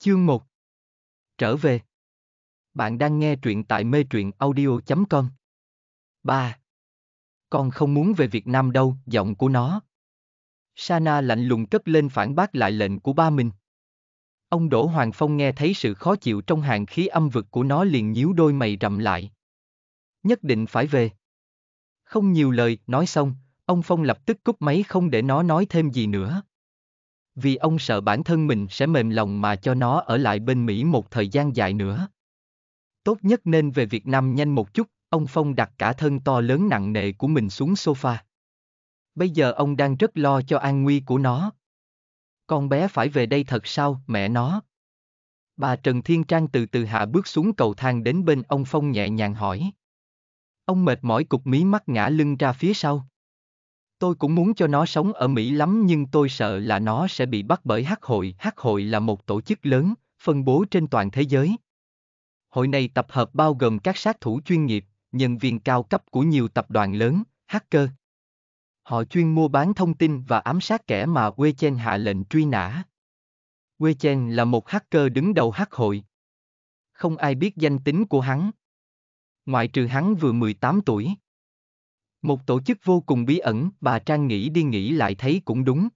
Chương 1 Trở về Bạn đang nghe truyện tại mê truyện audio.com 3. Con không muốn về Việt Nam đâu, giọng của nó. Sana lạnh lùng cất lên phản bác lại lệnh của ba mình. Ông Đỗ Hoàng Phong nghe thấy sự khó chịu trong hàng khí âm vực của nó liền nhíu đôi mày rậm lại. Nhất định phải về. Không nhiều lời, nói xong, ông Phong lập tức cúp máy không để nó nói thêm gì nữa vì ông sợ bản thân mình sẽ mềm lòng mà cho nó ở lại bên Mỹ một thời gian dài nữa. Tốt nhất nên về Việt Nam nhanh một chút, ông Phong đặt cả thân to lớn nặng nề của mình xuống sofa. Bây giờ ông đang rất lo cho an nguy của nó. Con bé phải về đây thật sao, mẹ nó? Bà Trần Thiên Trang từ từ hạ bước xuống cầu thang đến bên ông Phong nhẹ nhàng hỏi. Ông mệt mỏi cục mí mắt ngã lưng ra phía sau. Tôi cũng muốn cho nó sống ở Mỹ lắm nhưng tôi sợ là nó sẽ bị bắt bởi Hắc hội. Hắc hội là một tổ chức lớn, phân bố trên toàn thế giới. Hội này tập hợp bao gồm các sát thủ chuyên nghiệp, nhân viên cao cấp của nhiều tập đoàn lớn, hacker. Họ chuyên mua bán thông tin và ám sát kẻ mà Wechen hạ lệnh truy nã. Wechen là một hacker đứng đầu hắc hội. Không ai biết danh tính của hắn. Ngoại trừ hắn vừa 18 tuổi. Một tổ chức vô cùng bí ẩn, bà Trang nghĩ đi nghĩ lại thấy cũng đúng.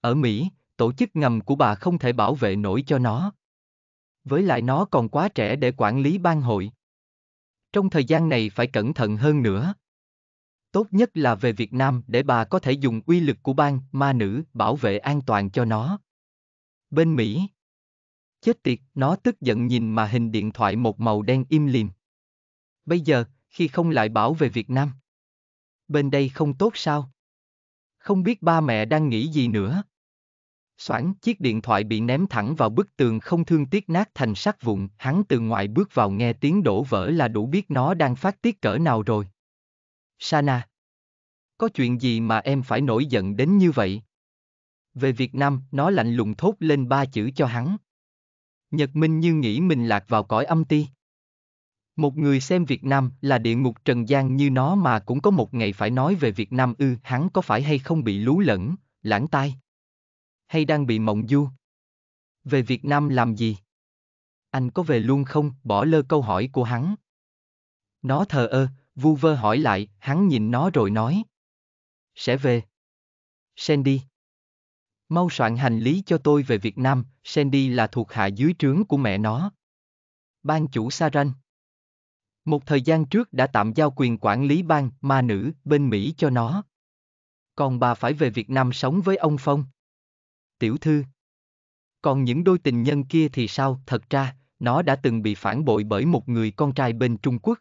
Ở Mỹ, tổ chức ngầm của bà không thể bảo vệ nổi cho nó. Với lại nó còn quá trẻ để quản lý ban hội. Trong thời gian này phải cẩn thận hơn nữa. Tốt nhất là về Việt Nam để bà có thể dùng uy lực của ban ma nữ bảo vệ an toàn cho nó. Bên Mỹ. Chết tiệt, nó tức giận nhìn mà hình điện thoại một màu đen im lìm. Bây giờ, khi không lại bảo về Việt Nam bên đây không tốt sao? Không biết ba mẹ đang nghĩ gì nữa. Soảng, chiếc điện thoại bị ném thẳng vào bức tường không thương tiếc nát thành sắt vụn, hắn từ ngoài bước vào nghe tiếng đổ vỡ là đủ biết nó đang phát tiết cỡ nào rồi. Sana. Có chuyện gì mà em phải nổi giận đến như vậy? Về Việt Nam, nó lạnh lùng thốt lên ba chữ cho hắn. Nhật Minh như nghĩ mình lạc vào cõi âm ti. Một người xem Việt Nam là địa ngục trần gian như nó mà cũng có một ngày phải nói về Việt Nam ư, hắn có phải hay không bị lú lẫn, lãng tai? Hay đang bị mộng du? Về Việt Nam làm gì? Anh có về luôn không, bỏ lơ câu hỏi của hắn. Nó thờ ơ, vu vơ hỏi lại, hắn nhìn nó rồi nói. Sẽ về. Sandy. Mau soạn hành lý cho tôi về Việt Nam, Sandy là thuộc hạ dưới trướng của mẹ nó. Ban chủ Saran. Một thời gian trước đã tạm giao quyền quản lý bang ma nữ bên Mỹ cho nó. Còn bà phải về Việt Nam sống với ông Phong. Tiểu thư. Còn những đôi tình nhân kia thì sao, thật ra, nó đã từng bị phản bội bởi một người con trai bên Trung Quốc.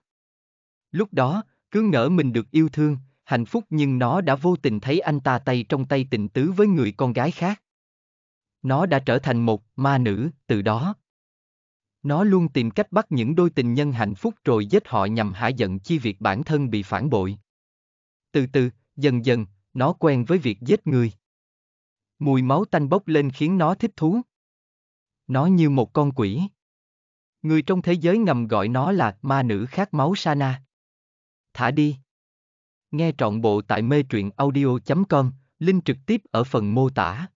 Lúc đó, cứ ngỡ mình được yêu thương, hạnh phúc nhưng nó đã vô tình thấy anh ta tay trong tay tình tứ với người con gái khác. Nó đã trở thành một ma nữ từ đó. Nó luôn tìm cách bắt những đôi tình nhân hạnh phúc rồi giết họ nhằm hạ giận chi việc bản thân bị phản bội. Từ từ, dần dần, nó quen với việc giết người. Mùi máu tanh bốc lên khiến nó thích thú. Nó như một con quỷ. Người trong thế giới ngầm gọi nó là ma nữ khát máu Sana. Thả đi. Nghe trọn bộ tại mê truyện audio.com, link trực tiếp ở phần mô tả.